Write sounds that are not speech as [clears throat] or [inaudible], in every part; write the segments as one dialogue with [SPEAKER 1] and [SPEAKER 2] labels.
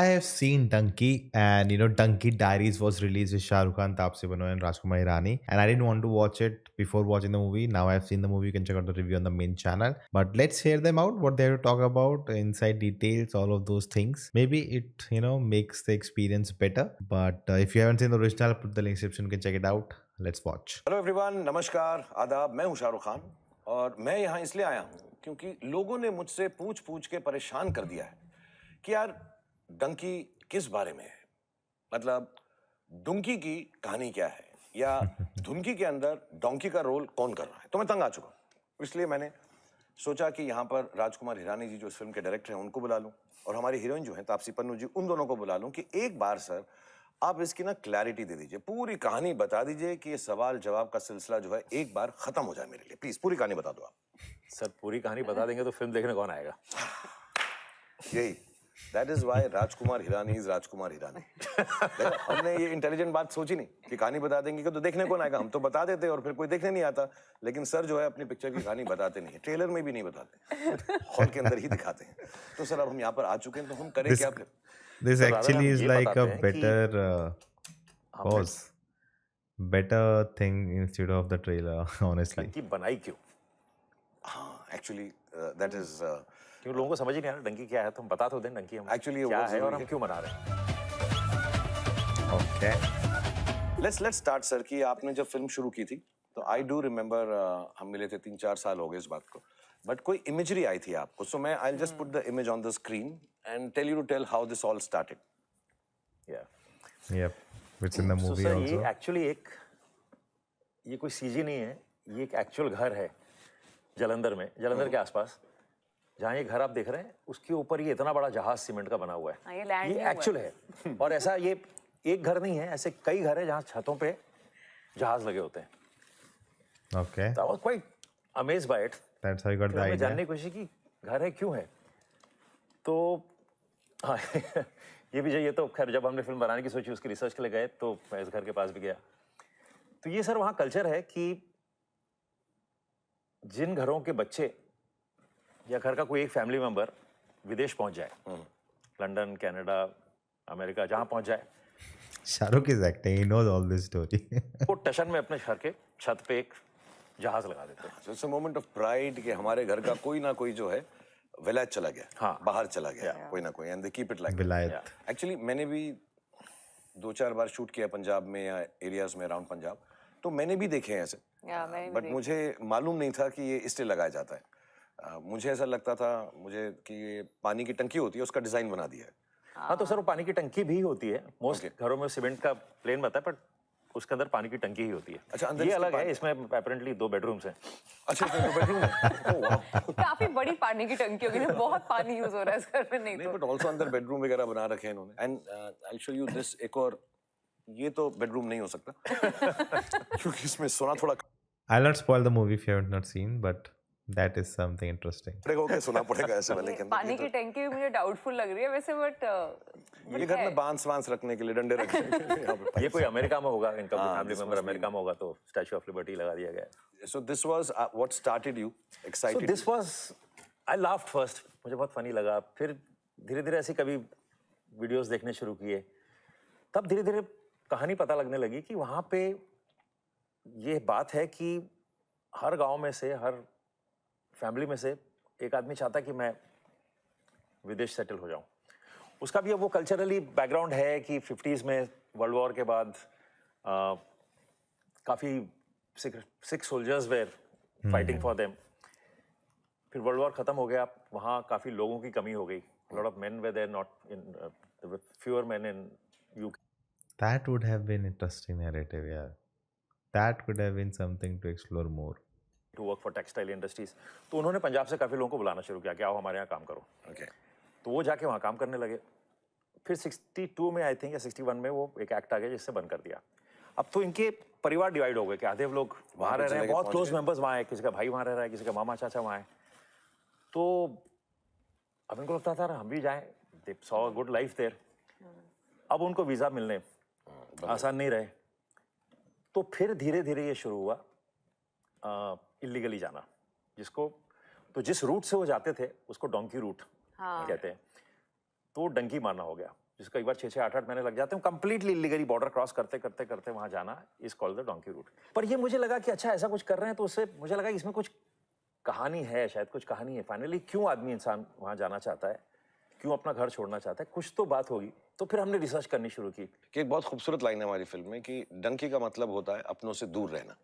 [SPEAKER 1] I have seen Donkey and you know Donkey Diaries was released with Shah Rukh Khan, Taapsee Bano and Rajkumar Hirani and I didn't want to watch it before watching the movie. Now I've seen the movie. You can check out the review on the main channel. But let's hear them out. What they have to talk about, inside details, all of those things. Maybe it you know makes the experience better. But uh, if you haven't seen the original, I'll put the link description. You can check it out. Let's watch.
[SPEAKER 2] Hello everyone. Namaskar. Adab. मैं हूँ शाहरुख खान और मैं यहाँ I have हूँ क्योंकि लोगों ने मुझसे पूछ me के परेशान कर दिया डंकी किस बारे में है मतलब डुंकी की कहानी क्या है या [laughs] धुनकी के अंदर डोंकी का रोल कौन कर रहा है तो मैं तंग आ चुका इसलिए मैंने सोचा कि यहाँ पर राजकुमार हिरानी जी जो इस फिल्म के डायरेक्टर हैं उनको बुला लूँ और हमारी हीरोइन जो हैं तापसी पन्नू जी उन दोनों को बुला लूँ कि एक बार सर आप इसकी ना क्लैरिटी दे दीजिए पूरी कहानी बता दीजिए कि ये सवाल जवाब का सिलसिला जो है एक बार ख़त्म हो जाए मेरे लिए प्लीज़ पूरी कहानी बता दो आप सर पूरी कहानी बता देंगे तो फिल्म देखने कौन आएगा यही That is why Rajkumar Hirani is Rajkumar Hirani. हमने ये इंटेलिजेंट बात सोची नहीं कि कहानी बता देंगे तो देखने कौन आएगा हम तो बता देते और फिर कोई देखने नहीं आता लेकिन सर जो है अपनी पिक्चर की कहानी बताते नहीं है ट्रेलर में भी नहीं बताते हॉल के अंदर ही दिखाते हैं तो सर अब हम यहाँ पर आ चुके हैं तो हम करें क्या फिर
[SPEAKER 1] this actually is like a better cause better thing instead of the trailer honestly
[SPEAKER 3] कि बनाई क्यों हाँ एक्चुअली दैट इज क्योंकि लोगों को समझ ही नहीं आ रहा डंकी क्या है तो हम बता तो दें डंकी हम एक्चुअली क्या है और हम क्यों मना रहे हैं okay let's let's start sir कि
[SPEAKER 2] आपने जब फिल्म शुरू की थी तो आई डू रिमेंबर हम मिले थे तीन चार साल हो गए इस बात को बट कोई इमेजरी आई थी आपको सो मैं I just put the image on the screen and tell you to tell how this all
[SPEAKER 3] started
[SPEAKER 1] या yep it's in the movie so, sir, ये
[SPEAKER 3] एक्चुअली एक ये कोई सीजी नहीं है ये एक एक्चुअल घर है जलंधर में जलंधर के oh. आसपास जहाँ ये घर आप देख रहे हैं उसके ऊपर ये इतना बड़ा जहाज सीमेंट का बना हुआ है
[SPEAKER 4] हाँ, ये एक्चुअल है
[SPEAKER 3] और ऐसा ये एक घर नहीं है ऐसे कई घर है जहाँ छतों पे जहाज लगे होते
[SPEAKER 1] हैं okay I
[SPEAKER 3] was quite amazed by it
[SPEAKER 1] that's how you got the idea जानने
[SPEAKER 3] की कोशिश की घर है क्यों है तो हाँ, [laughs] ये भी चाहिए तो खैर जब हमने फिल्म बनाने की सोची उसकी रिसर्च के लिए गए तो मैं इस घर के पास भी गया तो ये सर वहाँ कल्चर है कि जिन घरों के बच्चे या घर का कोई एक फैमिली मेम्बर विदेश पहुंच जाए लंदन कनाडा अमेरिका जहां पहुंच जाए
[SPEAKER 1] शाहरुख इज एक्टिंग ही नोज ऑल दिस स्टोरी वो
[SPEAKER 3] टशन में अपने घर के छत पे एक जहाज लगा देते हैं it's a moment of pride कि हमारे घर
[SPEAKER 2] का कोई ना कोई जो है विलायत चला गया हाँ. बाहर चला गया yeah. कोई ना कोई and they keep it like विलायत एक्चुअली मैंने भी दो चार बार शूट किया पंजाब में या एरियाज में अराउंड पंजाब तो मैंने भी देखे हैं ऐसे बट मुझे मालूम नहीं था कि ये इसलिए लगाया जाता है मुझे ऐसा लगता था मुझे कि पानी की टंकी होती है उसका डिज़ाइन बना दिया है हाँ तो
[SPEAKER 3] सर वो पानी की टंकी भी होती है मोस्ट okay. घरों में सीमेंट का प्लेन बता है बट उसके अंदर पानी की टंकी ही होती है अच्छा अंदर ये अलग है इसमें अपेरेंटली दो बेडरूम्स हैं अच्छा दो बेडरूम है [laughs]
[SPEAKER 4] oh, काफी बड़ी पानी की टंकी होगी ना तो बहुत पानी यूज हो रहा है इस घर में नहीं
[SPEAKER 3] तो बट आल्सो अंदर बेडरूम वगैरह बना
[SPEAKER 2] रखे हैं इन्होंने and I show you this एक और ये तो बेडरूम नहीं हो सकता [laughs] क्योंकि इसमें सोना थोड़ा
[SPEAKER 1] I'll not spoil the movie if you haven't not seen, but that is something interesting
[SPEAKER 2] सुना पड़ेगा पानी की
[SPEAKER 4] तो। मुझे डाउटफुल लग रही है वैसे बट uh,
[SPEAKER 2] ये घर में बांस वांस रखने के लिए डंडे ये कोई अमेरिका में होगा इनका फैमिली मेंबर हाँ, अमेरिका
[SPEAKER 3] में होगा तो ऑफ लिबर्टी लगा दिया गया so this was what started you excited this was I laughed first मुझे बहुत फनी लगा फिर धीरे धीरे ऐसे कभी वीडियोस देखने शुरू किए तब धीरे धीरे कहानी पता लगने लगी कि वहां पे ये बात है कि हर गांव में से हर फैमिली में से एक आदमी चाहता कि मैं विदेश सेटल हो जाऊं उसका भी अब वो कल्चरली बैकग्राउंड है कि फिफ्टीज़ में वर्ल्ड वॉर के बाद काफ़ी Sikhs soldiers were fighting for them फिर वर्ल्ड वॉर ख़त्म हो गया वहाँ काफ़ी लोगों की कमी हो गई lot of man were not in fewer man in you
[SPEAKER 1] That would have been interesting narrative, yeah. That could have been something to explore more.
[SPEAKER 3] To work for textile industries तो उन्होंने पंजाब से काफ़ी लोगों को बुलाना शुरू किया कि आओ हमारे यहाँ काम करो ओके तो वो जाके वहाँ काम करने लगे फिर 62 में आई थिंक या 61 में वो एक एक्ट आ गया जिससे बंद कर दिया अब तो इनके परिवार डिवाइड हो गए कि आधे लोग वहाँ रह रहे हैं बहुत क्लोज मेंबर्स वहाँ हैं किसी का भाई वहाँ रह रहा है किसी का मामा चाचा वहाँ है तो अब इनको लगता था हम भी जाएँ they saw good life there अब उनको वीज़ा मिलने हाँ, आसान नहीं रहे तो फिर धीरे धीरे ये शुरू हुआ इलीगली जाना जिसको तो जिस रूट से वो जाते थे उसको डोंकी रूट हाँ। कहते हैं तो डंकी मारना हो गया जिसको एक बार छः छः आठ आठ महीने लग जाते हैं कंप्लीटली इलीगली बॉर्डर क्रॉस करते करते करते वहाँ जाना is called the donkey route पर ये मुझे लगा कि अच्छा ऐसा कुछ कर रहे हैं तो उससे मुझे लगा इसमें कुछ कहानी है शायद कुछ कहानी है फाइनली क्यों आदमी इंसान वहाँ जाना चाहता है क्यों अपना घर छोड़ना चाहता है कुछ तो बात होगी तो फिर हमने रिसर्च करनी शुरू की कि एक बहुत खूबसूरत लाइन है हमारी फिल्म में कि डंकी का मतलब होता
[SPEAKER 2] है अपनों से दूर रहना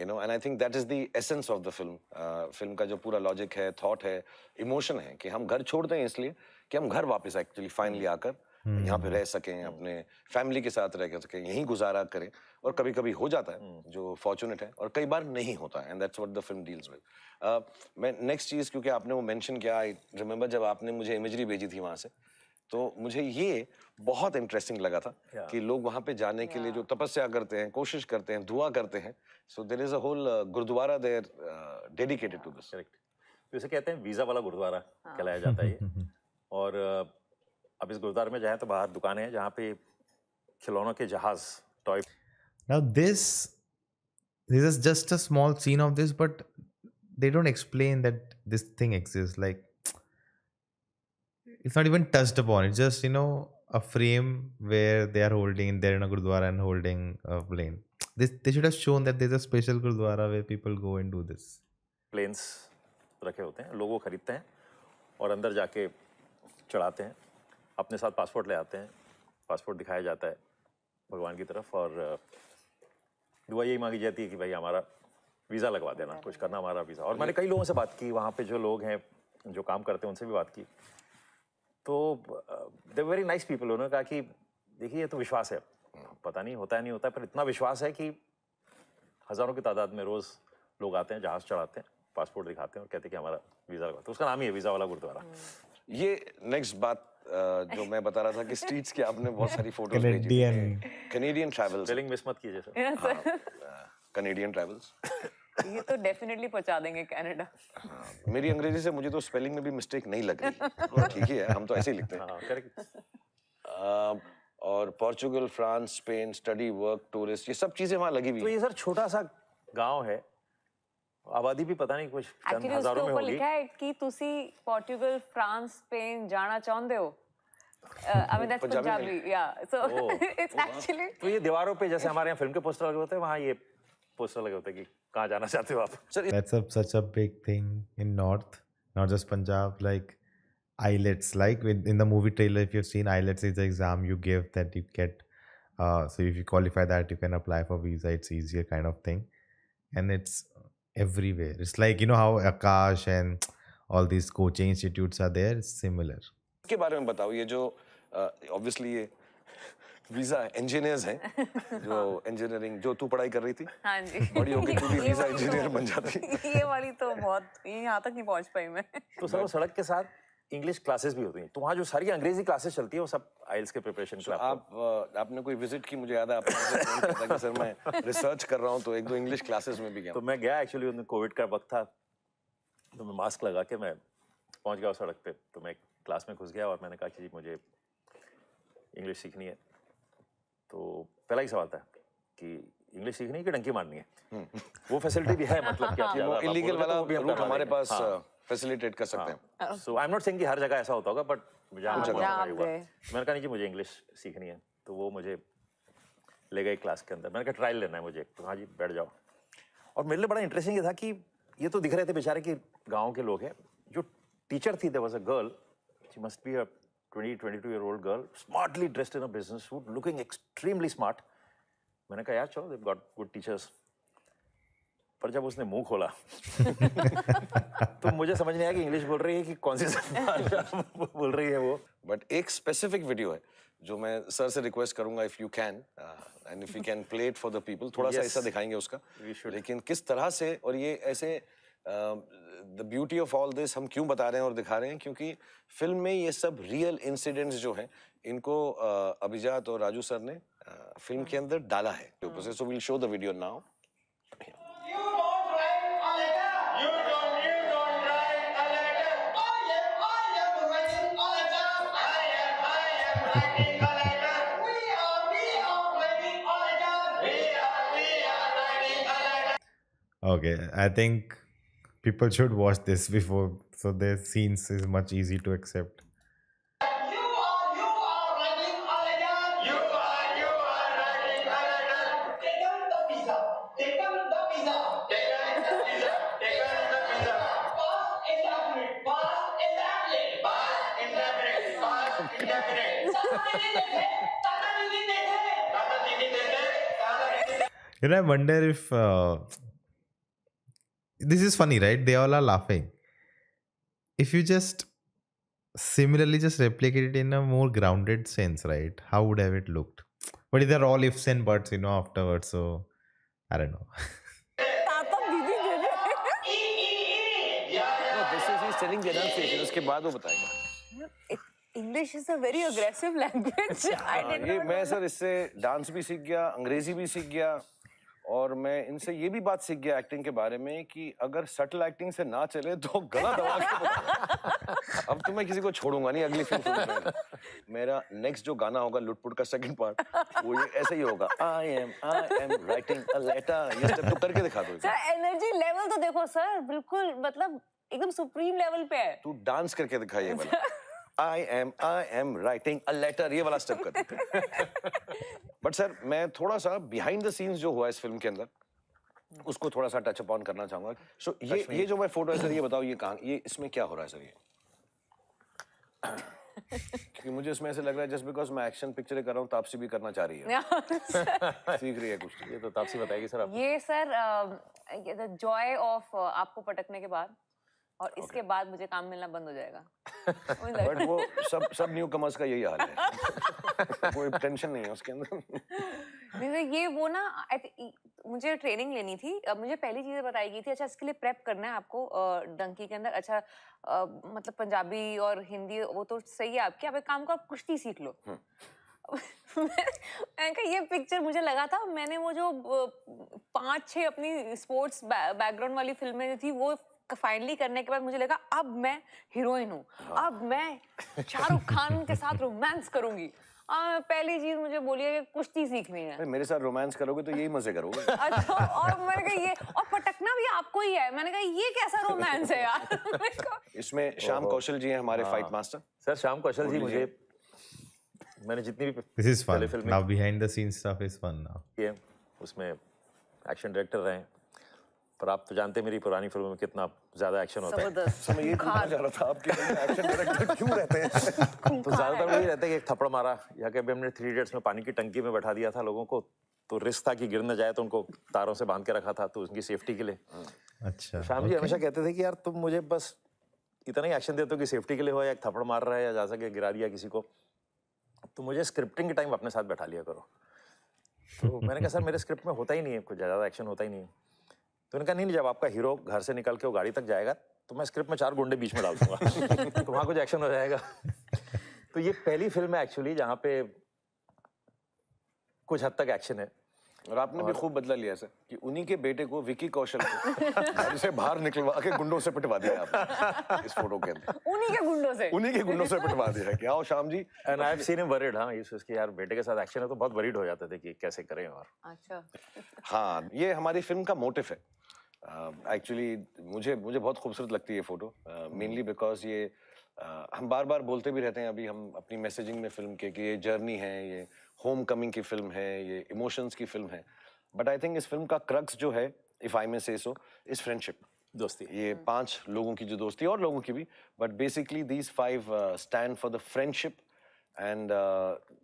[SPEAKER 2] you know and I think that is the essence of the film film का जो पूरा लॉजिक है थॉट है इमोशन है कि हम घर छोड़ते हैं इसलिए कि हम घर वापस एक्चुअली फाइनली hmm. आकर Hmm. यहाँ पे hmm. रह सकें hmm. अपने फैमिली के साथ रह सकें यहीं गुजारा करें और कभी कभी हो जाता है hmm. जो फॉर्चुनेट है और कई बार नहीं होता and that's what the film deals with मैं नेक्स्ट चीज़ क्योंकि आपने वो मेंशन किया आई रिमेंबर जब आपने मुझे इमेजरी भेजी थी वहाँ से तो मुझे ये बहुत इंटरेस्टिंग लगा था yeah. कि लोग वहाँ पे जाने yeah. के लिए जो तपस्या करते हैं कोशिश करते हैं दुआ करते हैं so there is a whole gurdwara there dedicated to this correct
[SPEAKER 3] तो इसे कहते हैं वीज़ा वाला गुरुद्वारा हाँ. कहलाया जाता है [laughs] और uh, अब इस गुरुद्वारे में जाएँ तो बाहर दुकानें हैं जहाँ पे खिलौनों के जहाज toy
[SPEAKER 1] now this this is just a small scene of this but they don't explain that this thing exist like it's not even touched upon. It's just you know a frame where they are holding. They're in a gurdwara and holding a plane. this they should have shown that there's a special gurdwara where people go and do this.
[SPEAKER 3] Planes रखे होते हैं लोगों खरीदते हैं और अंदर जाके चढ़ाते हैं अपने साथ पासपोर्ट ले आते हैं पासपोर्ट दिखाया जाता है भगवान की तरफ और दुआ यही मांगी जाती है कि भाई हमारा वीज़ा लगवा देना कुछ करना हमारा वीज़ा और मैंने कई लोगों से बात की वहाँ पे जो लोग हैं जो काम करते हैं उनसे भी बात की तो दे वेरी नाइस पीपल उन्होंने कहा कि देखिए ये तो विश्वास है पता नहीं होता है नहीं होता है पर इतना विश्वास है कि हज़ारों की तादाद में रोज़ लोग आते हैं जहाज़ चढ़ाते हैं पासपोर्ट दिखाते हैं और कहते हैं कि हमारा वीज़ा लगा तो उसका नाम ही है वीज़ा वाला गुरुद्वारा ये नेक्स्ट बात जो मैं बता रहा
[SPEAKER 2] था कि स्ट्रीट्स के आपने बहुत सारी फोटो कनेडियन ट्रैवल्स मिस मत कीजिए सर कनेडियन ट्रैवल्स
[SPEAKER 4] [laughs] ये तो डेफिनेटली पहुंचा देंगे कनाडा हाँ,
[SPEAKER 2] मेरी अंग्रेजी से मुझे तो स्पेलिंग में भी मिस्टेक नहीं लग रही [laughs] ठीक है हम तो ऐसे ही लिखते हैं करेक्ट हाँ, और Portugal France Spain study work tourist ये सब चीजें वहां लगी हुई
[SPEAKER 3] तो ये सर छोटा सा गांव है आबादी भी पता नहीं कुछ
[SPEAKER 4] चंद हजारों में होगी लिखा है कि ਤੁਸੀਂ पोर्चुगल फ्रांस स्पेन जाना चाहते हो आई मीन दैट्स पंजाबी या सो इट्स एक्चुअली
[SPEAKER 3] तो ये दीवारों पे जैसे हमारे यहाँ फिल्म के पोस्टर लगे होते हैं वहाँ ये पोस्टर लगे होते हैं कि कहाँ जाना चाहते हो आप sir that's
[SPEAKER 1] a such a big thing in north not just Punjab like islets like in the movie trailer if you've seen islets is the exam you give that you get uh, so if you qualify that you can apply for visa it's easier kind of thing and it's everywhere it's like you know how akash and all these coaching institutes are there it's similar
[SPEAKER 2] के बारे में बताओ ये जो obviously ये visa engineers हैं [laughs] हाँ। जो इंजीनियरिंग जो तू पढ़ाई कर
[SPEAKER 3] रही थी
[SPEAKER 4] हाँ जी बड़ी होगी तू भी वीजा
[SPEAKER 3] इंजीनियर तो बन जाती
[SPEAKER 4] [laughs] ये वाली तो बहुत यहाँ तक नहीं पहुँच पाई मैं तो सर
[SPEAKER 3] सड़क के साथ इंग्लिश क्लासेस भी होती हैं तो वहाँ जो सारी अंग्रेजी क्लासेस चलती है वो सब आइल्स के
[SPEAKER 2] प्रिपरेशन so, आप आपने कोई विजिट की मुझे याद है आपने कि सर मैं रिसर्च
[SPEAKER 3] कर रहा हूँ तो एक दो इंग्लिश क्लासेस में भी गया तो मैं गया एक्चुअली उन्हें कोविड का वक्त था तो मैं मास्क लगा के मैं पहुँच गया सड़क पर तो मैं क्लास में घुस गया और मैंने कहा कि मुझे इंग्लिश सीखनी है तो पहला ही सवाल था कि इंग्लिश सीखनी है कि डंकी मारनी है वो फैसिलिटी भी है मतलब क्या इलीगल तो वाला भी लोग हमारे पास फैसिलिटेट हाँ। कर सकते हैं so I am not saying कि हर जगह ऐसा होता होगा बट जहाँ हाँ,
[SPEAKER 4] मैंने
[SPEAKER 3] कहा नहीं जी मुझे इंग्लिश सीखनी है तो वो मुझे ले गए क्लास के अंदर मैंने कहा ट्रायल लेना है मुझे तो हाँ जी बैठ जाओ और मेरे लिए बड़ा इंटरेस्टिंग ये था कि ये तो दिख रहे थे बेचारे कि गाँव के लोग हैं जो टीचर थी there was a girl she must be 20, 22 year old girl, smartly dressed in a business suit, looking extremely smart. मैंने कहा यार चलो they've got good teachers. पर जब उसने मुंह खोला [laughs] तो मुझे समझ नहीं आया कि इंग्लिश बोल रही है कि कौन सी [laughs] बोल रही है वो बट एक स्पेसिफिक वीडियो
[SPEAKER 2] है जो मैं सर से रिक्वेस्ट करूंगा if you can and if you can play it for the people थोड़ा yes. सा ऐसा दिखाएंगे उसका लेकिन किस तरह से और ये ऐसे the beauty of all this हम क्यों बता रहे हैं और दिखा रहे हैं क्योंकि फिल्म में ये सब रियल इंसिडेंट्स जो हैं इनको uh, अभिजात और राजू सर ने uh, फिल्म के अंदर डाला है so will show the video now
[SPEAKER 1] Thank you. Okay, people should watch this before so their scenes is much easy to accept You know, I wonder if uh, this is funny, right? They all are laughing. If you just similarly just replicate it in a more grounded sense, right? How would have it looked? But they are all ifs and buts, you know, afterwards. So I don't know.
[SPEAKER 2] selling the enunciation. उसके बाद वो बताएगा.
[SPEAKER 4] English is a very aggressive language. [laughs] I didn't. ये know. I
[SPEAKER 2] sir, I भी सीख गया, अंग्रेजी भी और मैं इनसे ये भी बात सीख गया एक्टिंग के बारे में कि अगर सटल एक्टिंग से ना चले तो गला दबा के अब तो मैं किसी को छोड़ूंगा नहीं अगली फिल्म मेरा नेक्स्ट जो गाना होगा लुटपुट का सेकंड पार्ट वो ये ऐसे ही होगा I am I am writing a letter ये सब तो करके दिखा दो
[SPEAKER 4] सर एनर्जी लेवल तो देखो सर बिल्कुल मतलब एकदम सुप्रीम लेवल पे है
[SPEAKER 2] तू डांस करके दिखाइए I am I am writing a letter ये वाला स्टेप कर बट सर [laughs] मैं थोड़ा सा बिहाइंड द सीन्स जो हुआ इस फिल्म के अंदर उसको थोड़ा सा टच अपॉन करना चाहूंगा सो ये ये जो मैं फोटो है सर ये बताओ ये कहां ये इसमें क्या हो रहा है सर ये [laughs] क्योंकि मुझे इसमें ऐसे लग रहा है जस्ट बिकॉज मैं एक्शन पिक्चरें कर रहा हूँ तापसी भी करना चाह रही है [laughs] सीख रही है कुछ ये तो तापसी बताएगी सर
[SPEAKER 4] आप ये सर द जॉय ऑफ आपको पटकने के बाद और इसके बाद मुझे काम मिलना बंद हो जाएगा बट [laughs] वो
[SPEAKER 2] सब सब न्यू कमर्स का यही हाल है [laughs] कोई टेंशन नहीं है उसके अंदर
[SPEAKER 4] ये वो ना मुझे ट्रेनिंग लेनी थी मुझे पहली चीज बताई गई थी अच्छा इसके लिए प्रेप करना है आपको डंकी के अंदर अच्छा आ, मतलब पंजाबी और हिंदी वो तो सही है आपकी आप एक काम करो आप कुश्ती सीख लो हम्म। [laughs] मैंने ये पिक्चर मुझे लगा था मैंने वो जो पांच छह अपनी स्पोर्ट्स बैकग्राउंड वाली फिल्में थी वो फाइनली करने के बाद मुझे लगा अब मैं हीरोइन हूँ हाँ। अब मैं शाहरुख खान के साथ रोमांस [laughs] करूंगी आ, पहली चीज मुझे बोली है कि कुश्ती सीखनी है
[SPEAKER 2] मेरे साथ रोमांस करोगे तो यही मजे करोगे [laughs]
[SPEAKER 4] अच्छा और मैंने कहा ये और पटकना भी आपको ही है मैंने कहा ये कैसा रोमांस है यार [laughs]
[SPEAKER 3] इसमें श्याम कौशल जी हैं हमारे फाइट हाँ। मास्टर सर श्याम कौशल जी मुझे मैंने जितनी भी this is fun now
[SPEAKER 1] behind the scene stuff is fun now
[SPEAKER 3] ये उसमें एक्शन डायरेक्टर रहे पर आप तो जानते मेरी पुरानी फिल्मों में कितना ज्यादा एक्शन होता है [laughs]
[SPEAKER 4] समय ये कहा तो जा
[SPEAKER 3] रहा था आपके एक्शन डायरेक्टर [laughs] क्यों रहते हैं तो ज्यादातर वही रहते हैं कि एक थप्पड़ मारा या कभी हमने थ्री इडियट्स में पानी की टंकी में बैठा दिया था लोगों को तो रिस्क था कि गिर न जाए तो उनको तारों से बांध के रखा था तो उनकी सेफ्टी के लिए अच्छा शाम तो जी हमेशा कहते थे कि यार तुम मुझे बस इतना ही एक्शन देते हो कि सेफ्टी के लिए हो या एक थप्पड़ मार रहा है या जा सके गिरा दिया किसी को तो मुझे स्क्रिप्टिंग के टाइम अपने साथ बैठा लिया करो तो मैंने कहा सर मेरे स्क्रिप्ट में होता ही नहीं है कुछ ज़्यादा एक्शन होता ही नहीं है तो उन्होंने कहा नहीं जब आपका हीरो घर से निकल के वो गाड़ी तक जाएगा तो मैं स्क्रिप्ट में चार गुंडे बीच में डाल दूंगा [laughs] तो वहाँ कुछ एक्शन हो जाएगा [laughs] तो ये पहली फिल्म है एक्चुअली जहाँ पे कुछ हद तक एक्शन है और आपने और... भी खूब बदला लिया सर
[SPEAKER 2] कि उन्हीं के बेटे को विकी कौशल को [laughs] से बाहर निकलवा के गुंडों से पिटवा दिया आपने
[SPEAKER 3] इस फोटो के अंदर
[SPEAKER 4] उन्हीं के गुंडों से उन्हीं के गुंडों
[SPEAKER 3] से पिटवा दिया कि आओ Shyam ji and I have seen him worried हां ये उसके यार बेटे के साथ एक्शन है तो बहुत वरीड हो जाते थे कि कैसे करें और अच्छा हां
[SPEAKER 2] ये हमारी फिल्म का मोटिव है एक्चुअली um, uh, मुझे मुझे बहुत खूबसूरत लगती है ये फ़ोटो मेनली बिकॉज ये uh, हम बार बार बोलते भी रहते हैं अभी हम अपनी मैसेजिंग में फ़िल्म के कि ये जर्नी है ये होम कमिंग की फ़िल्म है ये इमोशंस की फ़िल्म है बट आई थिंक इस फिल्म का क्रक्स जो है इफ़ आई मे से सो इज़ फ्रेंडशिप दोस्ती ये hmm. पांच लोगों की जो दोस्ती और लोगों की भी but basically these five stand for the friendship and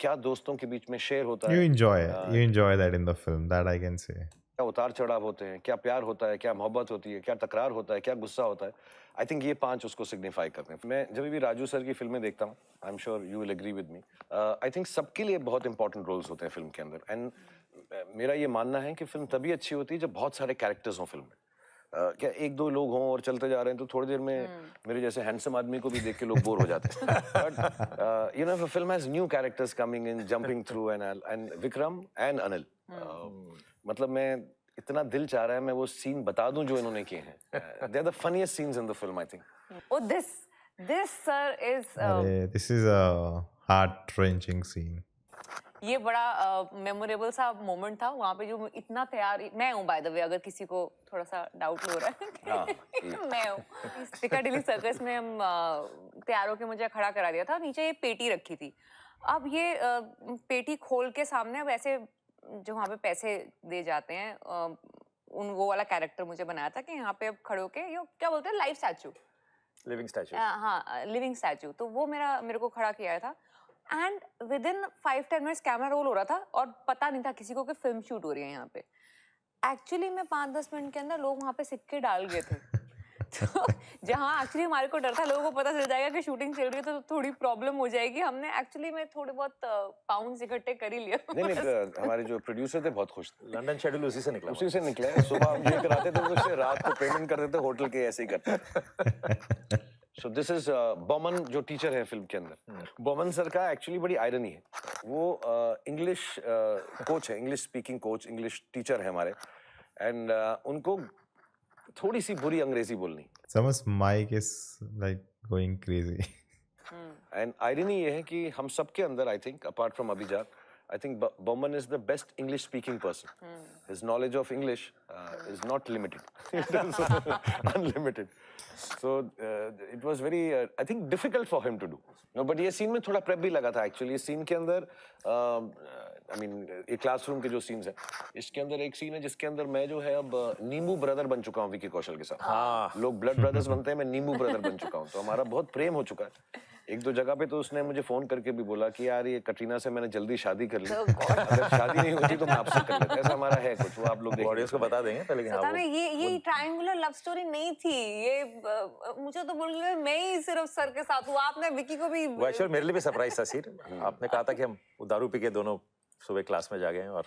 [SPEAKER 2] क्या दोस्तों के बीच में शेयर होता है you
[SPEAKER 1] you enjoy that in the film I can say
[SPEAKER 2] क्या उतार चढ़ाव होते हैं क्या प्यार होता है क्या मोहब्बत होती है क्या तकरार होता है क्या गुस्सा होता है आई थिंक ये पांच उसको सिग्निफाई करते हैं मैं जब भी राजू सर की फिल्में देखता हूँ I am sure you will agree with me I think सबके लिए बहुत इंपॉर्टेंट रोल्स होते हैं फिल्म के अंदर एंड uh, मेरा ये मानना है कि फिल्म तभी अच्छी होती है जब बहुत सारे कैरेक्टर्स हों फिल्म में Uh, क्या एक दो लोग हों और चलते जा रहे हैं तो थोड़ी देर में hmm. मेरे जैसे हैंडसम आदमी को भी देख के लोग बोर हो जाते हैं but you know film has new characters coming in jumping through and and Vikram and Anil मतलब मैं इतना दिल चाह रहा है मैं वो सीन बता दूं जो इन्होंने किए हैं they are the funniest scenes in the film I think
[SPEAKER 4] oh this this sir is
[SPEAKER 1] this is a heart wrenching scene
[SPEAKER 4] ये बड़ा मेमोरेबल uh, सा मोमेंट था वहाँ पे जो इतना तैयार मैं हूँ बाय द वे अगर किसी को थोड़ा सा डाउट हो रहा है हाँ, [laughs] मैं हूँ पिकाडिली सर्कस में हम तैयार होकर मुझे खड़ा करा दिया था नीचे ये पेटी रखी थी अब ये uh, पेटी खोल के सामने अब ऐसे जो वहाँ पे पैसे दे जाते हैं उन वो वाला कैरेक्टर मुझे बनाया था कि यहाँ पे अब खड़े होके यो क्या बोलते हैं लाइफ स्टैचू लिविंग स्टैचू हाँ लिविंग स्टैचू तो वो मेरा मेरे को खड़ा किया था and within five ten minutes camera roll हो रहा था और पता नहीं था किसी को कि फिल्म शूट हो रही है यहाँ पे एक्चुअली मैं पाँच दस मिनट के अंदर लोग वहाँ पे सिक्के डाल गए थे [laughs] जहाँ एक्चुअली हमारे को डर था लोगों को पता चल जाएगा कि शूटिंग चल रही है तो थोड़ी प्रॉब्लम हो जाएगी हमने एक्चुअली में थोड़े बहुत इकट्ठे कर ही नहीं नहीं [laughs]
[SPEAKER 3] हमारे जो प्रोड्यूसर थे बहुत खुश थे शेड्यूल उसी से निकला उसी
[SPEAKER 2] से सुबह हम ये कराते थे तो उससे रात को पेमेंट कर देते होटल के ऐसे ही करते सो दिस इज जो टीचर है फिल्म के अंदर बमन हम्म। सर का एक्चुअली बड़ी आयरनी है वो इंग्लिश कोच है English speaking coach English teacher है हमारे एंड उनको थोड़ी सी बुरी अंग्रेजी बोलनी
[SPEAKER 1] समझ Mike is like going crazy
[SPEAKER 2] and irony ये है कि हम सबके अंदर I think apart from Abhijat I think Boman is the best English speaking person his knowledge of English is not limited unlimited so it was very I think difficult for him to do no but ये scene में थोड़ा prep भी लगा था actually scene के अंदर uh, I mean एक classroom के जो सीन्स हैं इसके अंदर एक सीन है जिसके अंदर मैं जो है अब नींबू ब्रदर बन चुका हूँ विकी कौशल के साथ हाँ लोग ब्लड ब्रदर्स बनते हैं मैं नींबू ब्रदर बन चुका हूँ तो हमारा बहुत प्रेम हो चुका है एक दो जगह पे तो उसने मुझे फोन करके भी बोला कि यार ये कटरीना से मैंने जल्दी शादी कर ली oh अगर शादी नहीं होती तो मैं आपसे कर लेता ऐसा हमारा है कुछ वो आप लोग ऑडियंस को
[SPEAKER 3] बता देंगे पहले
[SPEAKER 2] हाँ
[SPEAKER 4] ये ये ट्रायंगुलर लव स्टोरी नहीं थी ये मुझे तो बोल रहे मैं ही सिर्फ सर के साथ हूँ आपने विकी को भी
[SPEAKER 3] मेरे लिए भी सरप्राइज था सिर [laughs] आपने कहा था कि हम दारू पी के दोनों सुबह क्लास में जागे गए और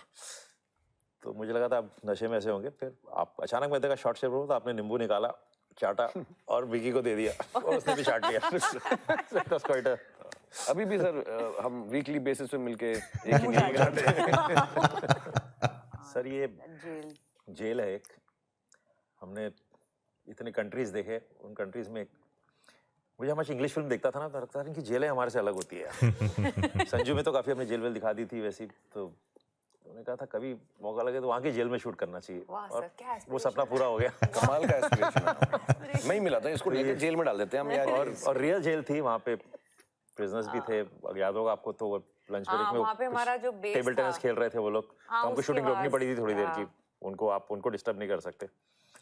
[SPEAKER 3] तो मुझे लगा था आप नशे में ऐसे होंगे फिर आप अचानक मैं देखा शॉर्ट शेप तो आपने नींबू निकाला चाटा [laughs] और विकी को दे दिया और उसने भी चाट लिया [laughs] अभी भी सर हम वीकली बेसिस
[SPEAKER 2] पे मिलके एक ही खाते
[SPEAKER 3] [laughs] सर ये हाँ, जेल जेल है एक हमने इतने कंट्रीज देखे उन कंट्रीज में एक मुझे हमेशा इंग्लिश फिल्म देखता था ना तो लगता था कि जेलें हमारे से अलग होती
[SPEAKER 1] है
[SPEAKER 3] [laughs] संजू में तो काफ़ी हमने जेल वेल दिखा दी थी वैसी तो उन्होंने कहा था कभी मौका लगे तो वहाँ के जेल में शूट करना चाहिए और वो सपना पूरा हो गया कमाल का [laughs] नहीं मिला था इसको जेल में डाल देते हैं हम यार और, और रियल जेल थी वहाँ पे प्रिजनर्स भी हाँ। थे याद होगा आपको तो लंच ब्रेक हाँ, में पे हमारा
[SPEAKER 4] जो टेबल टेनिस
[SPEAKER 3] खेल रहे थे वो लोग हाँ, तो हमको शूटिंग रोकनी पड़ी थी थोड़ी देर की उनको आप उनको डिस्टर्ब नहीं कर सकते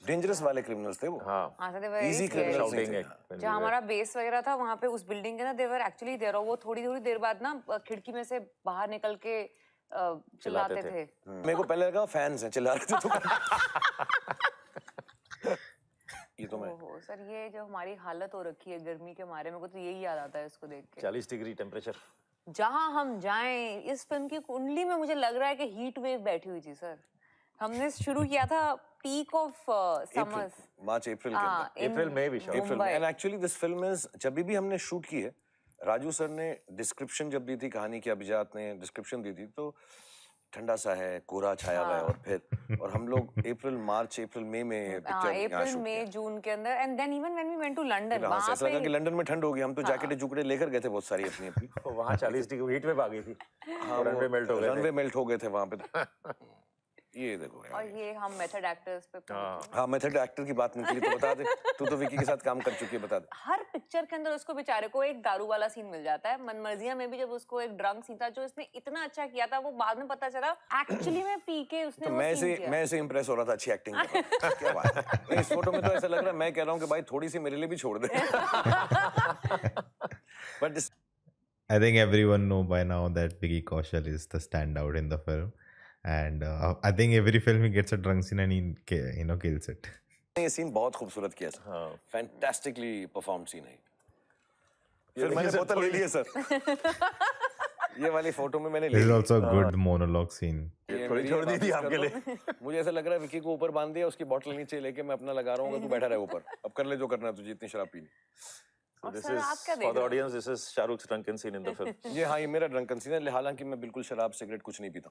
[SPEAKER 3] डेंजरस वाले क्रिमिनल्स थे वो हाँ
[SPEAKER 4] इजी हाँ, क्रिमिनल्स तो नहीं थे जहाँ हमारा बेस वगैरह था वहाँ पे उस बिल्डिंग के ना देवर एक्चुअली देर वो थोड़ी थोड़ी देर बाद ना खिड़की में से बाहर निकल के चिल्लाते थे,
[SPEAKER 2] हम्म। मेरे को पहले लगा फैंस हैं चिल्ला रहे थे तो
[SPEAKER 4] ये तो मैं ओहो सर ये जो हमारी हालत हो रखी है गर्मी के मारे मेरे को तो यही याद आता है इसको देख के
[SPEAKER 3] 40 डिग्री टेम्परेचर
[SPEAKER 4] जहाँ हम जाएं इस फिल्म की कुंडली में मुझे लग रहा है कि हीट वेव बैठी हुई थी सर हमने शुरू किया था peak of uh, summers. April,
[SPEAKER 2] March, April Ah, अंदर. April, May भी शायद. April, and actually this film is जब भी हमने shoot की है, राजू सर ने डिस्क्रिप्शन जब दी थी कहानी की अभिजात ने डिस्क्रिप्शन दी थी तो ठंडा सा है कोरा छाया हुआ है हाँ। और फिर और हम लोग अप्रैल मार्च अप्रैल मई में पिक्चर अप्रैल
[SPEAKER 4] मई जून के अंदर and then even when we went to London वहां से ऐसा लगा कि
[SPEAKER 2] लंदन में ठंड होगी हम तो जैकेट हाँ। जुकड़े लेकर गए थे बहुत सारी अपनी अपनी [laughs] वहां 40 डिग्री हीट वेव आ गई थी हां रनवे मेल्ट हो गए रनवे मेल्ट हो गए थे वहां पे तो। [laughs] ये देखो
[SPEAKER 4] और ये हम मेथड एक्टर्स पे
[SPEAKER 2] हाँ मेथड एक्टर हाँ, की बात निकली तो बता दे तू तो विकी के साथ काम कर चुकी है बता दे
[SPEAKER 4] हर पिक्चर के अंदर उसको बेचारे को एक दारू वाला सीन मिल जाता है मनमर्जिया में भी जब उसको एक ड्रंक सीन था जो इसने इतना अच्छा किया था वो बाद में पता चला एक्चुअली में पी के उसने तो मैं से मैं
[SPEAKER 2] से इम्प्रेस हो रहा था अच्छी एक्टिंग [laughs] क्या बात है इस फोटो में तो ऐसा लग रहा है मैं कह रहा हूँ कि भाई थोड़ी सी मेरे लिए भी छोड़ दे
[SPEAKER 3] but [laughs]
[SPEAKER 1] I I think know know now that that Kaushal is the stand out in the film and I think every film he gets a drunk scene and he you know kills it
[SPEAKER 2] ये scene बहुत खूबसूरत किया sir हाँ fantastically perform
[SPEAKER 1] scene है फिर मैंने बोतल ले लिया सर [laughs] ये
[SPEAKER 2] वाली फोटो में मैंने ली आल्सो गुड
[SPEAKER 1] मोनोलॉग सीन
[SPEAKER 2] थोड़ी छोड़ दी थी आपके लिए [laughs] मुझे ऐसा लग रहा है विकी को ऊपर बांध दिया उसकी बोतल नीचे लेके मैं अपना लगा रहा हूँ तू बैठा रहे ऊपर अब कर ले जो करना है तुझे इतनी शराब पीनी So this is for the audience. This is Shahrukh's drunken scene in the film. [laughs] हाँ, drunken scene मैं बिल्कुल शराब सिगरेट कुछ नहीं पीता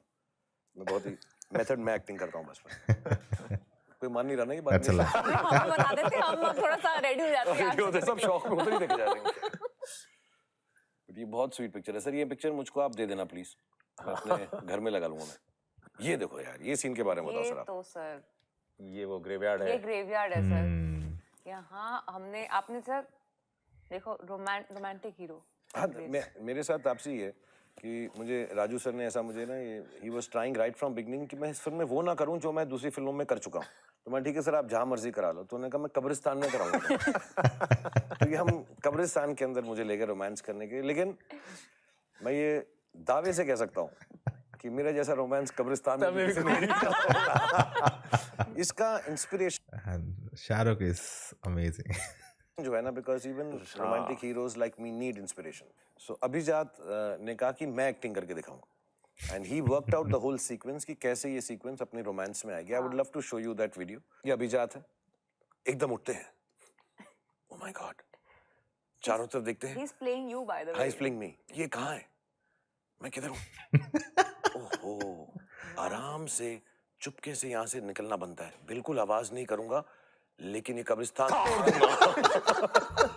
[SPEAKER 2] मैं बहुत ही मेथड में एक्टिंग करता हूँ बचपन [laughs] कोई मान नहीं रहा ना ये बात अच्छा हम [laughs] बता देते हम
[SPEAKER 4] थोड़ा सा रेडी हो जाते हैं सब शौक में होते ही देखे
[SPEAKER 2] जा रहे हैं [laughs] ये बहुत स्वीट पिक्चर है सर ये पिक्चर मुझको आप दे देना प्लीज अपने घर में लगा लूंगा मैं ये देखो यार ये सीन के बारे में बताओ सर आप तो सर ये वो ग्रेवयार्ड है ये
[SPEAKER 4] ग्रेवयार्ड है सर हम्म। यहाँ हमने आपने सर देखो रोमांटिक हीरो
[SPEAKER 2] हाँ, मेरे साथ आपसी है कि मुझे राजू सर ने ऐसा मुझे ना ये he was trying right from beginning कि मैं इस फिल्म में वो ना करूं जो मैं दूसरी फिल्मों में कर चुका हूं तो मैं ठीक है सर आप जहां मर्जी करा लो तो उन्होंने कहा मैं कब्रिस्तान में कराऊंगा [laughs] क्योंकि तो हम कब्रिस्तान के अंदर मुझे लेकर रोमांस करने के लेकिन मैं ये दावे से कह सकता हूँ कि मेरा जैसा रोमांस कब्रिस्तान में भी
[SPEAKER 1] नहीं
[SPEAKER 2] [laughs] इसका इंस्पिरेशन
[SPEAKER 1] हाँ, शाहरुख इज अमेजिंग
[SPEAKER 2] जो है ना because even romantic heroes like me need inspiration so so, Abhijat uh, ने कहा कि मैं एक्टिंग करके दिखाऊंगा and he worked out the whole sequence कि कैसे ये सीक्वेंस अपने रोमांस में आएगी I would love to show you that video ये अभिजात है एकदम उठते हैं oh my God. चारों तरफ देखते हैं he's
[SPEAKER 4] playing you, by the हाँ, way. वे ही इज
[SPEAKER 2] प्लेइंग ये कहां है मैं किधर हूं [laughs] ओहो आराम से चुपके से यहां से निकलना बनता है बिल्कुल आवाज नहीं करूंगा लेकिन ये कब्रिस्तान [laughs]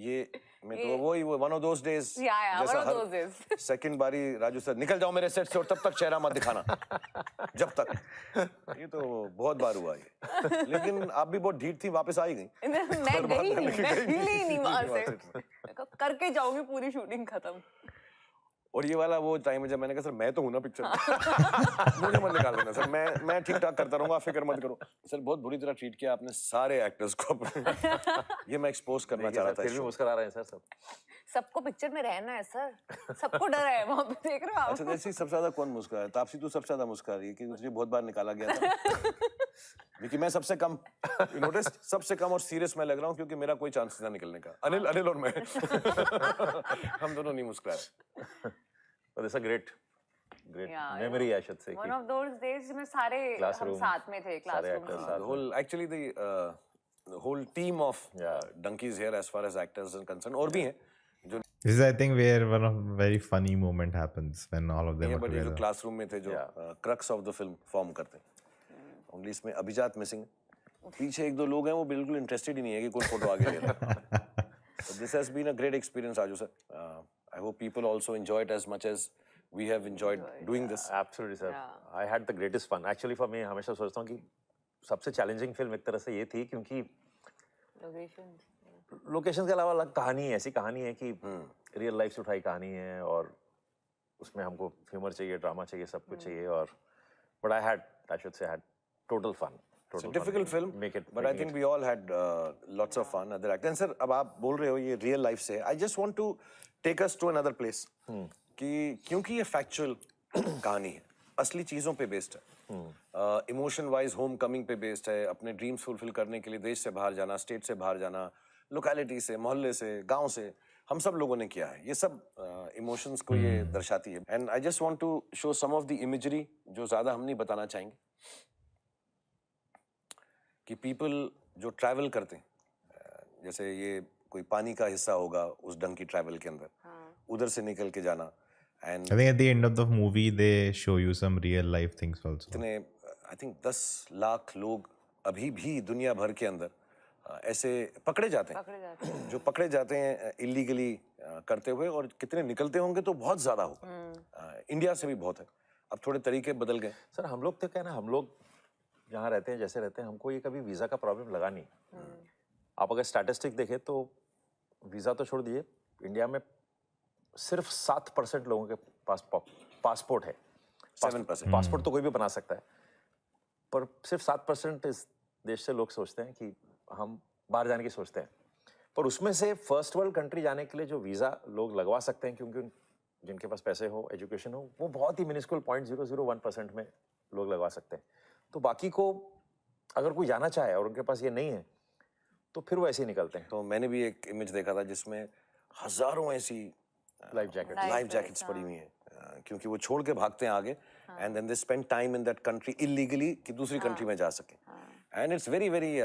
[SPEAKER 2] ये [laughs] मैं तो वो ही वो one of those days those days second बारी राजू सर निकल जाओ मेरे सेट से और तब तक चेहरा मत दिखाना जब तक [laughs] ये तो बहुत बार हुआ
[SPEAKER 4] ये
[SPEAKER 2] लेकिन आप भी बहुत ढीठ थी वापस आई गई
[SPEAKER 4] [laughs] मैं गई नहीं मैं हिली नहीं वहां से करके जाऊंगी पूरी शूटिंग खत्म
[SPEAKER 2] और ये वाला वो टाइम है जब मैंने कहा सर मैं तो हूं ना पिक्चर
[SPEAKER 3] हाँ।
[SPEAKER 2] [laughs] मुझे मत निकाल देना सर मैं मैं ठीक ठाक करता रहूंगा फिक्र मत करो सर बहुत बुरी तरह ट्रीट किया आपने सारे एक्टर्स को [laughs] ये मैं एक्सपोज करना चाह रहा था फिर भी मुस्कुरा रहे हैं सर सब
[SPEAKER 4] सबको पिक्चर में रहना है सर सबको डर है वहां पे देख रहे हो आप अच्छा जैसे
[SPEAKER 2] सबसे ज्यादा कौन मुस्कुरा रहा है तापसी तो सबसे ज्यादा मुस्कुरा रही है क्योंकि तुझे बहुत बार निकाला गया था [laughs] क्योंकि मैं सबसे कम यू नोटिस सबसे कम और सीरियस मैं लग रहा हूँ क्योंकि मेरा कोई चांस ना निकलने का अनिल हाँ। अनिल और मैं हम दोनों नहीं मुस्कुराए But it's a great great yeah, memory yeah. I should say. One
[SPEAKER 4] of those days में सारे हम साथ में थे classroom. The whole
[SPEAKER 2] actually the uh, the whole team of yeah. donkeys here as far as actors are concerned और भी हैं जो
[SPEAKER 1] This is, I think, where one of very funny moment happens when all of them yeah, are together. जो
[SPEAKER 2] classroom में थे जो yeah. uh, crux of the film form करते हैं. Only इसमें अभिजात मिसिंग पीछे एक दो लोग हैं वो बिल्कुल इंटरेस्टेड ही नहीं है कि कौन फोटो आगे ले रहा है. So this has been a great experience, Aju sir. Uh, I hope people also enjoy it as much as we
[SPEAKER 3] have enjoyed Enjoy, doing this. Absolutely sir Yeah. I had the greatest fun actually for मैं हमेशा सोचता हूँ कि सबसे challenging film एक तरह से ये थी क्योंकि
[SPEAKER 4] Locations.
[SPEAKER 3] लोकेशन के अलावा अलग कहानी है ऐसी कहानी है कि रियल लाइफ से उठाई कहानी है और उसमें हमको ह्यूमर चाहिए ड्रामा चाहिए सब कुछ चाहिए और but I had I should say had total fun It's a difficult film, make it but I think we
[SPEAKER 2] all had uh, lots of fun. Other actors, sir, अब आप बोल रहे हो ये real life से. I just want to take us to another place
[SPEAKER 3] कि
[SPEAKER 2] क्योंकि ये फैक्चुअल [clears throat] कहानी है असली चीज़ों पे बेस्ड
[SPEAKER 3] है
[SPEAKER 2] इमोशन वाइज होम कमिंग पे बेस्ड है अपने ड्रीम्स फुलफिल करने के लिए देश से बाहर जाना स्टेट से बाहर जाना लोकेलिटी से मोहल्ले से गांव से हम सब लोगों ने किया है ये सब इमोशंस uh, को ये hmm. दर्शाती है and I just want to show some of the imagery जो ज़्यादा हम नहीं बताना चाहेंगे कि पीपल जो ट्रैवल करते हैं जैसे ये कोई पानी का हिस्सा होगा उस डंग की ट्रैवल के अंदर हाँ। उधर से निकल के जाना and I think at
[SPEAKER 1] the end of the movie they show you some real life things also
[SPEAKER 2] इतने आई थिंक दस लाख लोग अभी भी दुनिया भर के अंदर हाँ, ऐसे पकड़े जाते हैं पकड़े जाते हैं जो पकड़े जाते हैं इलीगली करते हुए और कितने निकलते होंगे तो बहुत ज़्यादा होगा इंडिया
[SPEAKER 3] हम्म। हाँ, से भी बहुत है अब थोड़े तरीके बदल गए सर हम लोग तो क्या ना हम लोग जहाँ रहते हैं जैसे रहते हैं हमको ये कभी वीज़ा का प्रॉब्लम लगा नहीं हम्म। आप अगर स्टैटिस्टिक देखें तो वीज़ा तो छोड़ दिए इंडिया में सिर्फ सात परसेंट लोगों के पास पासपोर्ट है सेवन परसेंट पासपोर्ट तो हम्म। कोई भी बना सकता है पर सिर्फ सात परसेंट इस देश से लोग सोचते हैं कि हम बाहर जाने की सोचते हैं पर उसमें से फर्स्ट वर्ल्ड कंट्री जाने के लिए जो वीज़ा लोग लगवा सकते हैं क्योंकि जिनके पास पैसे हो एजुकेशन हो वो बहुत ही miniscule point zero zero one percent में लोग लगवा सकते हैं तो बाकी को अगर कोई जाना चाहे और उनके पास ये नहीं है तो फिर वो ऐसे ही निकलते हैं तो मैंने भी एक इमेज देखा
[SPEAKER 2] था जिसमें हजारों ऐसी लाइफ जैकेट लाइफ जैकेट्स पड़ी हुई हाँ। हैं uh, क्योंकि वो छोड़ के भागते हैं आगे and then they spend time in that country illegally कि दूसरी कंट्री हाँ। में जा सके एंड इट्स वेरी वेरी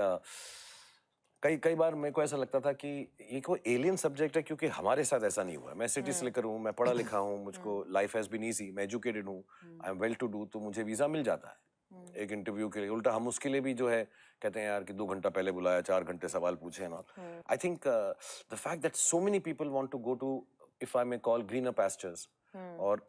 [SPEAKER 2] कई कई बार मेरे को ऐसा लगता था कि ये कोई एलियन सब्जेक्ट है क्योंकि हमारे साथ ऐसा नहीं हुआ मैं सिटी स्लिकर हूँ मैं पढ़ा लिखा हूँ हाँ। मुझको लाइफ हैज़ बीन ईजी मैं एजुकेटेड हूँ I am well to do तो मुझे वीज़ा मिल जाता है हम्म। एक इंटरव्यू के लिए उल्टा हम उसके लिए भी जो है कहते हैं यार कि दो घंटा पहले बुलाया चार घंटे सवाल पूछे ना I think the fact that so many people want to go to if I may call greener pastures और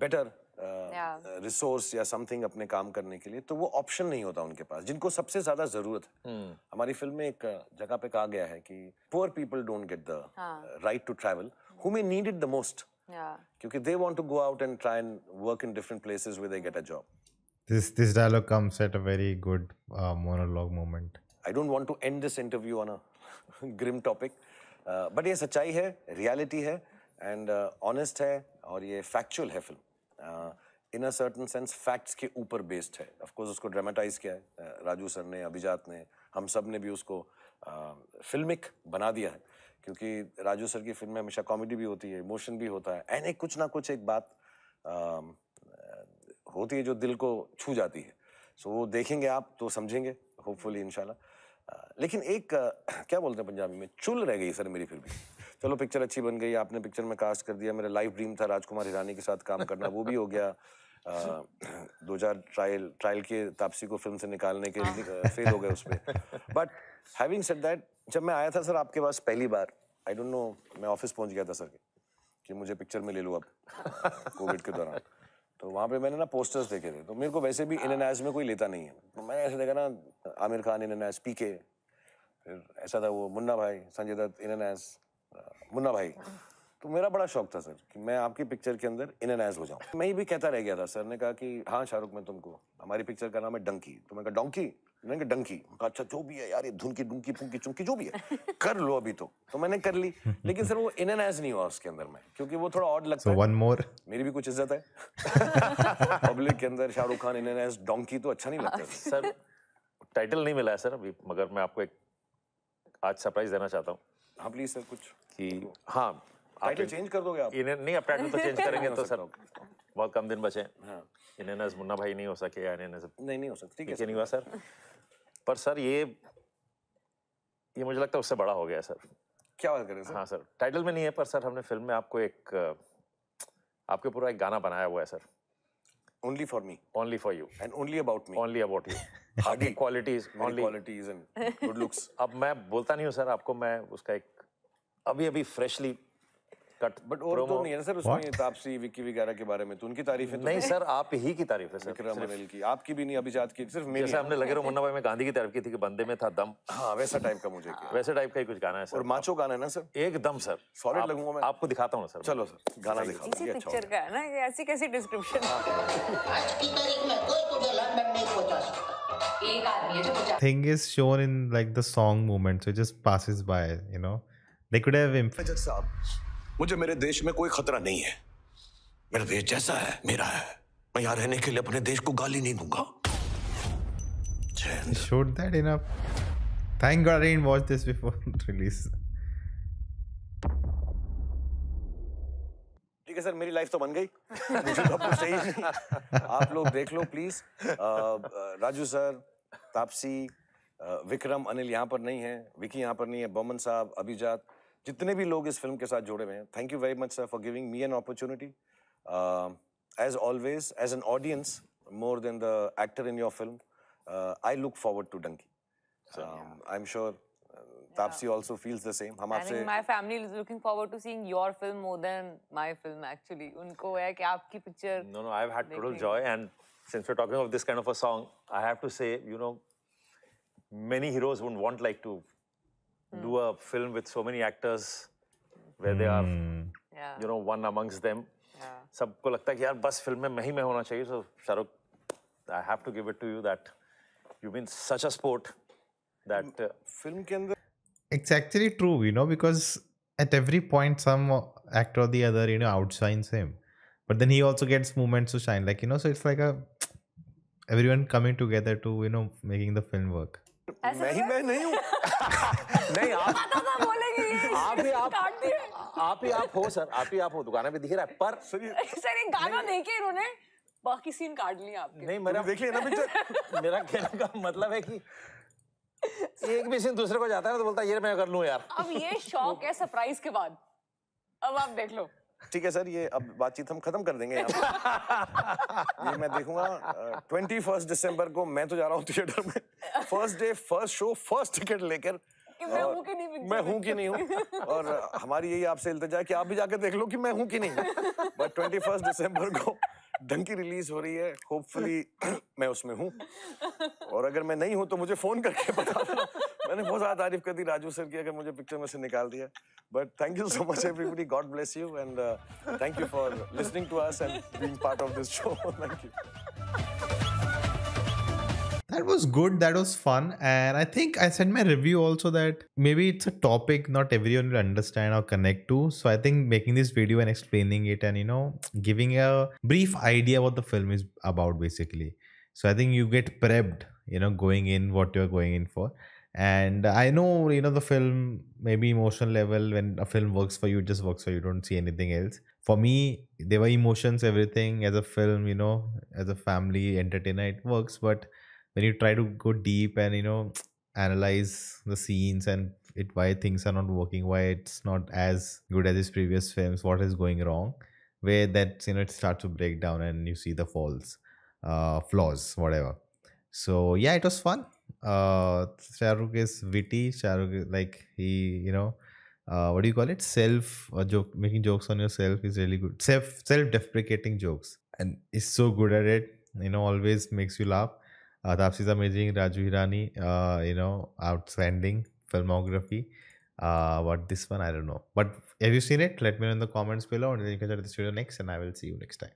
[SPEAKER 2] बेटर uh, रिसोर्स uh, या समथिंग अपने काम करने के लिए तो वो ऑप्शन नहीं होता उनके पास जिनको सबसे ज्यादा जरूरत है hmm. हमारी फिल्म में एक uh, जगह पे कहा गया है कि poor people don't get
[SPEAKER 4] the
[SPEAKER 2] right to travel who may need it the most
[SPEAKER 4] क्योंकि
[SPEAKER 2] they want to go out and try and work in different places with they get a job
[SPEAKER 1] This this dialogue comes at a very good uh, monologue moment.
[SPEAKER 2] I don't want to end this interview on a grim topic, uh, but ye sachai hai reality hai and uh, honest hai aur ye factual hai film. Uh, in a certain sense facts ke upar based hai Of course usko dramatize kiya hai uh, Raju sir ने, अभिजात ने, हम सब ने भी उसको फिल्मिक बना दिया है क्योंकि राजू सर की फिल्म में हमेशा कॉमेडी भी होती है इमोशन भी होता है एंड एक कुछ ना कुछ एक बात होती है जो दिल को छू जाती है सो so, वो देखेंगे आप तो समझेंगे होपफुली इनशाला लेकिन एक क्या बोलते हैं पंजाबी में चुल रह गई सर मेरी फिर भी चलो पिक्चर अच्छी बन गई आपने पिक्चर में कास्ट कर दिया मेरा लाइफ ड्रीम था राजकुमार हिरानी के साथ काम करना वो भी हो गया दो चार ट्रायल ट्रायल के तापसी को फिल्म से निकालने के फेल हो गए उसमें बट हैविंग सेड दैट जब मैं आया था सर आपके पास पहली बार आई डोंट नो मैं ऑफिस पहुंच गया था सर के कि मुझे पिक्चर में ले लो अब कोविड के दौरान तो वहाँ पे मैंने ना पोस्टर्स देखे थे तो मेरे को वैसे भी इन में कोई लेता नहीं है तो मैंने ऐसे देखा ना Aamir Khan in N P K फिर ऐसा था वो मुन्ना भाई संजय दत्त इन मुन्ना भाई तो मेरा बड़ा शौक था सर कि मैं आपकी पिक्चर के अंदर इन हो जाऊँ मैं भी कहता रह गया था सर ने कहा कि हाँ शाहरुख मैं तुमको हमारी पिक्चर का नाम है डंकी तो मैं कहा डोंकी मैंने डंकी अच्छा जो भी है यार ये धुनकी डुंकी फुंकी चुंकी जो भी है कर लो अभी तो तो मैंने कर ली लेकिन सर वो इन एंड एज नहीं हुआ उसके अंदर में क्योंकि वो थोड़ा ऑड
[SPEAKER 1] लगता so, है वन मोर
[SPEAKER 2] मेरी भी कुछ इज्जत है
[SPEAKER 3] पब्लिक [laughs] के अंदर Shahrukh Khan in and as Dunki तो अच्छा नहीं लगता [laughs] सर टाइटल नहीं मिला है सर अभी मगर मैं आपको एक आज सरप्राइज देना चाहता हूँ हाँ प्लीज सर कुछ कि हाँ टाइटल चेंज कर दोगे आप इन्हें नहीं आप टाइटल तो चेंज करेंगे [laughs] तो सर बहुत कम दिन बचे हैं हाँ। इन्हें मुन्ना भाई नहीं हो सके या इन्हें नहीं नहीं हो सकती ठीक है नहीं हुआ सर पर सर ये ये मुझे लगता है उससे बड़ा हो गया सर क्या बात करें सर हाँ सर टाइटल में नहीं है पर सर हमने फिल्म में आपको एक आपके पूरा एक गाना बनाया हुआ है sir only for me only for you and only about me only about you hardy qualities only qualities and good looks अब मैं बोलता नहीं हूँ सर आपको मैं उसका एक अभी अभी फ्रेशली कट बट और तो नहीं है सर उसमें तापसी विक्की वगैरह के बारे में तो उनकी तारीफ है तो नहीं सर आप ही की तारीफ है सर विक्रम अनिल की आपकी भी नहीं अभिजात की सिर्फ मेरी जैसे हमने लगे मुन्ना भाई में गांधी की तारीफ की थी कि बंदे में था दम हां वैसा टाइप का मुझे वैसे टाइप का ही कुछ गाना है सर और माचो गाना है ना सर एकदम सर सॉलिड लगूंगा मैं आपको दिखाता हूं सर चलो सर गाना दिखाओ ये पिक्चर अच्छा
[SPEAKER 4] का है ना ये ऐसी कैसी डिस्क्रिप्शन आज की तारीख में कोई नहीं पहुंचा
[SPEAKER 1] thing is shown in like the song moment so it just passes by you know they could have imp-
[SPEAKER 2] मुझे मेरे देश में कोई खतरा नहीं है मेरा देश जैसा है मेरा है मैं यहां रहने के लिए अपने देश को गाली नहीं दूंगा
[SPEAKER 1] that thank God I didn't watch this before release
[SPEAKER 2] ठीक है सर मेरी लाइफ तो बन गई मुझे तो कुछ सही आप लोग देख लो प्लीज राजू सर तापसी विक्रम अनिल यहाँ पर नहीं है विकी यहाँ पर नहीं है बमन साहब अभिजात जितने भी लोग इस फिल्म के साथ जुड़े हुए हैं thank you very much sir for giving me an opportunity as always as an audience more than the actor in your film, uh, I look forward to Donkey. Um, I'm sure uh, Tapsi yeah. also feels the same. I my
[SPEAKER 4] family is looking forward to seeing your film more than my film actually. Unko hai ki aapki picture.
[SPEAKER 3] No, no, I've had total joy, and since we're talking of this kind of a song, I have to say, you know, many heroes wouldn't want like to Hmm. do a film with so many actors where they are, hmm. you know, one amongst them. सबको लगता है कि यार बस film में मैं ही मैं होना चाहिए so Shahrukh I have to give it to you that you been such a sport that film के अंदर
[SPEAKER 1] it's actually true, you know, because at every point, some actor or the other, you know, outshines him. But then he also gets moments to shine, like you know. So it's like a everyone coming together to you know making the film work.
[SPEAKER 4] मैं ही मैं नहीं हूँ [laughs] नहीं आप तो आप ही आप
[SPEAKER 3] आप ही आप हो सर आप ही आप हो दुकान में दिख रहा है पर सर
[SPEAKER 4] एक गाना देखे इन्होंने बाकी सीन काट लिया आपके
[SPEAKER 3] नहीं मेरा देख लिया ना पिक्चर [laughs] मेरा कहने का मतलब है कि एक भी सीन दूसरे को जाता है ना तो बोलता है ये मैं कर लूं यार
[SPEAKER 4] अब ये शौक है सरप्राइज के बाद अब आप देख लो
[SPEAKER 2] ठीक है सर ये अब बातचीत हम खत्म कर देंगे [laughs] ये मैं देखूंगा ट्वेंटी फर्स्ट दिसंबर को मैं तो जा रहा हूँ थिएटर में first day first show first ticket लेकर मैं हूँ कि नहीं हूँ और हमारी यही आपसे इल्तजा है कि आप भी जाकर देख लो कि मैं हूँ कि नहीं बट ट्वेंटी फर्स्ट दिसंबर को ढंकी रिलीज हो रही है होपफुली मैं उसमें हूँ और अगर मैं नहीं हूँ तो मुझे फोन करके बता देना मैंने बहुत ज्यादा तारीफ कर दी राजू सर की अगर मुझे पिक्चर में से निकाल दिया but thank you so much everybody God bless you and thank you for listening to us and being part of this show thank you
[SPEAKER 1] that was good that was fun and i think i sent my review also that maybe it's a topic not everyone will understand or connect to so i think making this video and explaining it and you know giving a brief idea what the film is about basically so i think you get prepped you know going in what you're going in for and i know you know the film maybe emotional level when a film works for you it just works for you don't see anything else for me there were emotions everything as a film you know as a family entertainer it works but when you try to go deep and you know analyze the scenes and it why things are not working why it's not as good as his previous films what is going wrong where that you know it starts to break down and you see the faults uh, flaws whatever so yeah it was fun uh Shahrukh is witty Shahrukh like he you know uh, what do you call it self uh, joke making jokes on yourself is really good self self deprecating jokes and is so good at it you know always makes you laugh uh, Tapsi's amazing. Raju Hirani, uh, you know, outstanding filmography. Uh, but this one, I don't know. But have you seen it? Let me know in the comments below, and then you can check the studio next, and I will see you next time.